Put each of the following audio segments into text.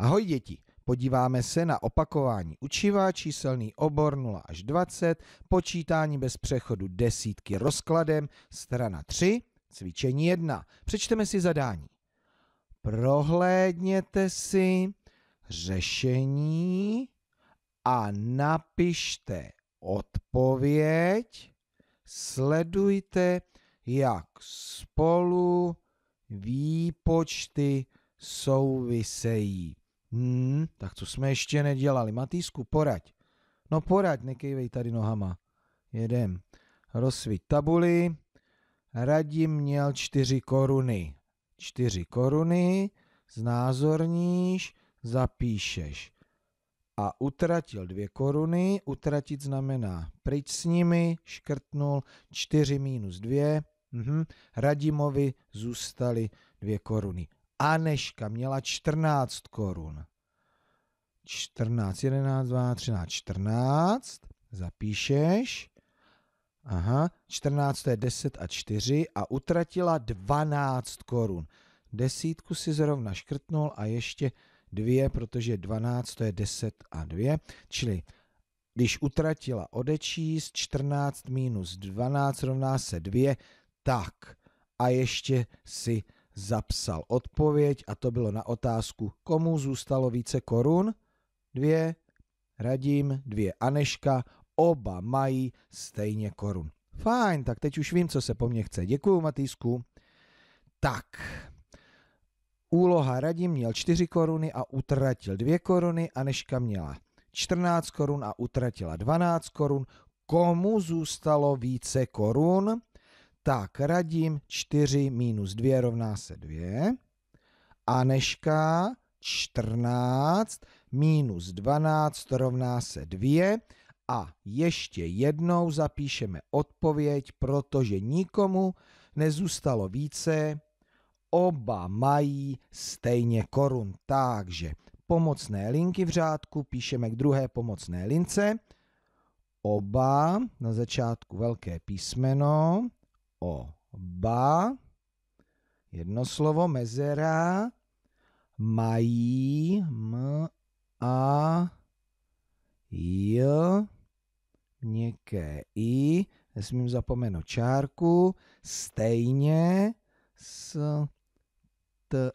Ahoj děti, podíváme se na opakování učiva, číselný obor 0 až 20, počítání bez přechodu desítky rozkladem, strana 3, cvičení 1. Přečteme si zadání. Prohlédněte si řešení a napište odpověď. Sledujte, jak spolu výpočty souvisejí. Hmm, tak co jsme ještě nedělali? Matýsku, poraď. No poraď, nekejvej tady nohama. Jedem. Rozsvít tabuli. Radim měl čtyři koruny. Čtyři koruny, znázorníš, zapíšeš. A utratil dvě koruny, utratit znamená pryč s nimi, škrtnul, čtyři minus dvě, mhm. Radimovi zůstaly dvě koruny. Aneška měla 14 korun. 14, 11, 12, 13, 14. Zapíšeš. Aha, 14 to je 10 a 4 a utratila 12 korun. Desítku si zrovna škrtnul a ještě dvě, protože 12 to je 10 a 2, čili když utratila odečíst 14 minus 12 rovná se 2, tak a ještě si zapsal odpověď a to bylo na otázku, komu zůstalo více korun? Dvě, Radim, dvě, Aneška, oba mají stejně korun. Fajn, tak teď už vím, co se po mně chce. Děkuju, Matýsku. Tak, úloha Radim měl 4 koruny a utratil 2 koruny, Aneška měla 14 korun a utratila 12 korun. Komu zůstalo více korun? tak radím 4 minus 2 rovná se 2. Aneška 14 minus 12 rovná se 2. A ještě jednou zapíšeme odpověď, protože nikomu nezůstalo více. Oba mají stejně korun. Takže pomocné linky v řádku píšeme k druhé pomocné lince. Oba na začátku velké písmeno oba, jedno slovo, mezera, mají, m, a, j, měkké i, nesmím zapomenout čárku, stejně s t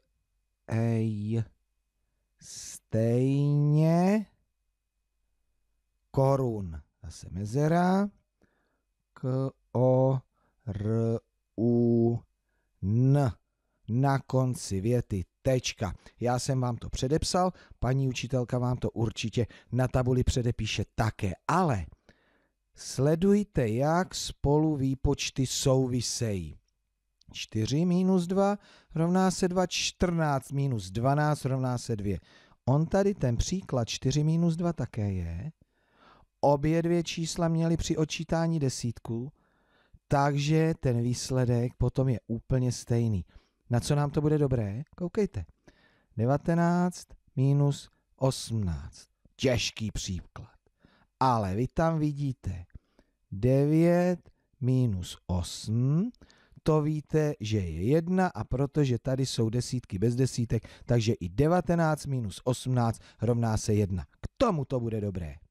ej. Stejně korun. Zase mezera. K o r, u, n. Na konci věty tečka. Já jsem vám to předepsal, paní učitelka vám to určitě na tabuli předepíše také, ale sledujte, jak spolu výpočty souvisejí. 4 minus 2 rovná se 2, 14 minus 12 rovná se 2. On tady ten příklad 4 minus 2 také je. Obě dvě čísla měly při odčítání desítku, takže ten výsledek potom je úplně stejný. Na co nám to bude dobré? Koukejte. 19 minus 18. Těžký příklad. Ale vy tam vidíte 9 minus 8. To víte, že je 1 a protože tady jsou desítky bez desítek, takže i 19 minus 18 rovná se 1. K tomu to bude dobré.